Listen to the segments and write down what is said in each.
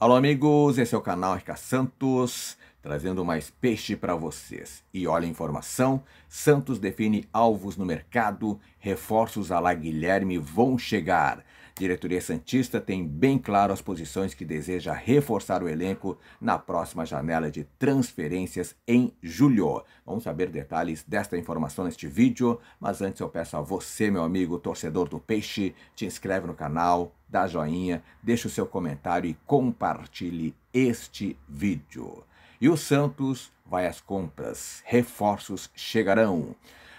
Alô, amigos, esse é o canal Arca Santos trazendo mais peixe para vocês. E olha a informação: Santos define alvos no mercado, reforços a La Guilherme vão chegar. Diretoria Santista tem bem claro as posições que deseja reforçar o elenco na próxima janela de transferências em julho. Vamos saber detalhes desta informação neste vídeo, mas antes eu peço a você, meu amigo torcedor do Peixe, te inscreve no canal, dá joinha, deixa o seu comentário e compartilhe este vídeo. E o Santos vai às compras, reforços chegarão.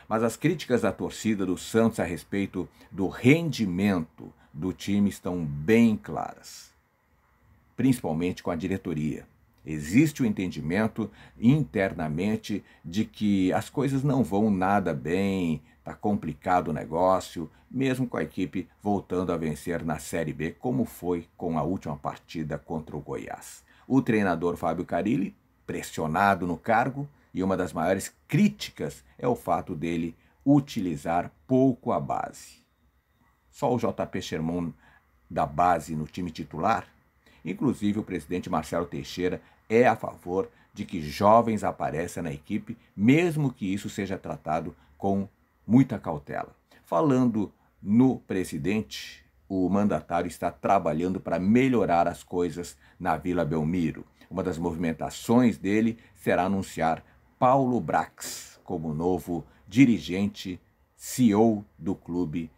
Mas as críticas da torcida do Santos a respeito do rendimento do time estão bem claras, principalmente com a diretoria. Existe o entendimento internamente de que as coisas não vão nada bem, está complicado o negócio, mesmo com a equipe voltando a vencer na Série B, como foi com a última partida contra o Goiás. O treinador Fábio Carilli pressionado no cargo, e uma das maiores críticas é o fato dele utilizar pouco a base. Só o JP Sherman da base no time titular? Inclusive, o presidente Marcelo Teixeira é a favor de que jovens apareçam na equipe, mesmo que isso seja tratado com muita cautela. Falando no presidente, o mandatário está trabalhando para melhorar as coisas na Vila Belmiro. Uma das movimentações dele será anunciar Paulo Brax como novo dirigente CEO do clube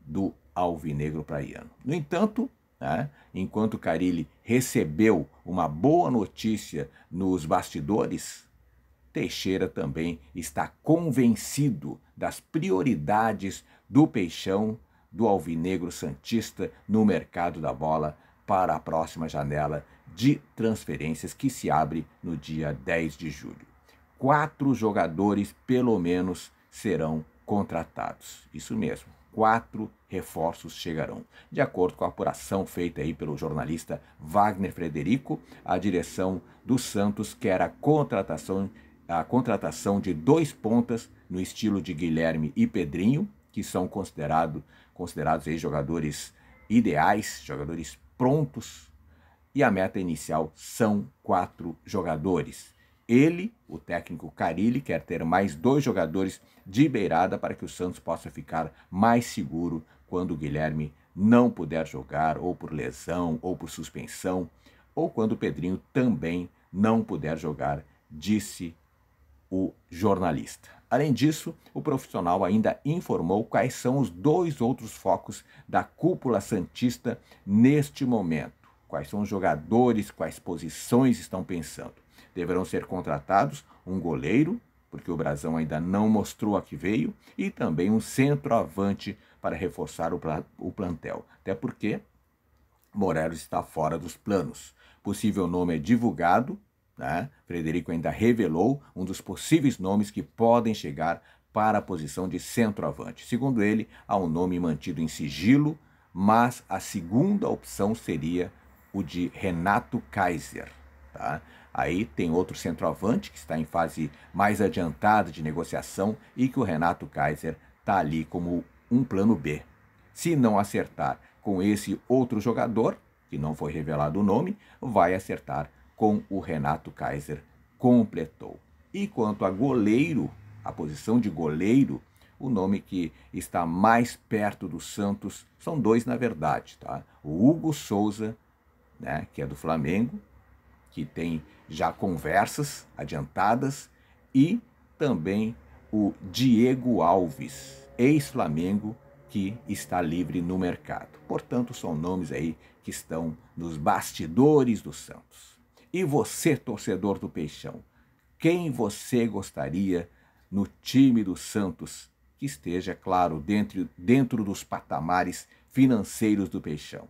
do Alvinegro Praiano. No entanto, né, enquanto Carilli recebeu uma boa notícia nos bastidores, Teixeira também está convencido das prioridades do Peixão do Alvinegro Santista no mercado da bola para a próxima janela de transferências que se abre no dia 10 de julho. Quatro jogadores, pelo menos, serão contratados. Isso mesmo, quatro reforços chegarão. De acordo com a apuração feita aí pelo jornalista Wagner Frederico, a direção do Santos quer a contratação, a contratação de dois pontas no estilo de Guilherme e Pedrinho, que são considerado, considerados aí jogadores ideais, jogadores prontos, e a meta inicial são quatro jogadores. Ele, o técnico Carilli, quer ter mais dois jogadores de beirada para que o Santos possa ficar mais seguro quando o Guilherme não puder jogar, ou por lesão, ou por suspensão, ou quando o Pedrinho também não puder jogar, disse o jornalista. Além disso, o profissional ainda informou quais são os dois outros focos da cúpula Santista neste momento. Quais são os jogadores, quais posições estão pensando. Deverão ser contratados um goleiro, porque o Brasão ainda não mostrou a que veio, e também um centroavante para reforçar o plantel. Até porque Morelos está fora dos planos. Possível nome é divulgado né? Frederico ainda revelou um dos possíveis nomes que podem chegar para a posição de centroavante. Segundo ele, há um nome mantido em sigilo, mas a segunda opção seria o de Renato Kaiser. Tá? Aí tem outro centroavante que está em fase mais adiantada de negociação e que o Renato Kaiser está ali como um plano B. Se não acertar com esse outro jogador, que não foi revelado o nome, vai acertar com o Renato Kaiser completou. E quanto a goleiro, a posição de goleiro, o nome que está mais perto do Santos são dois, na verdade, tá? O Hugo Souza, né, que é do Flamengo, que tem já conversas adiantadas, e também o Diego Alves, ex-Flamengo, que está livre no mercado. Portanto, são nomes aí que estão nos bastidores do Santos. E você, torcedor do Peixão, quem você gostaria no time do Santos que esteja, claro, dentro, dentro dos patamares financeiros do Peixão?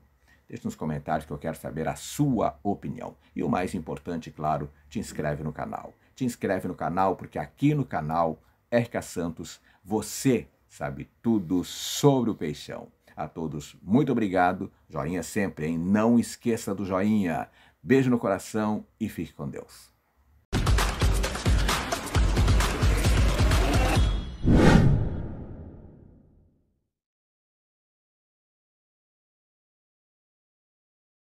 Deixe nos comentários que eu quero saber a sua opinião. E o mais importante, claro, te inscreve no canal. Te inscreve no canal porque aqui no canal RK Santos você sabe tudo sobre o Peixão. A todos, muito obrigado. Joinha sempre, hein? Não esqueça do joinha. Beijo no coração e fique com Deus.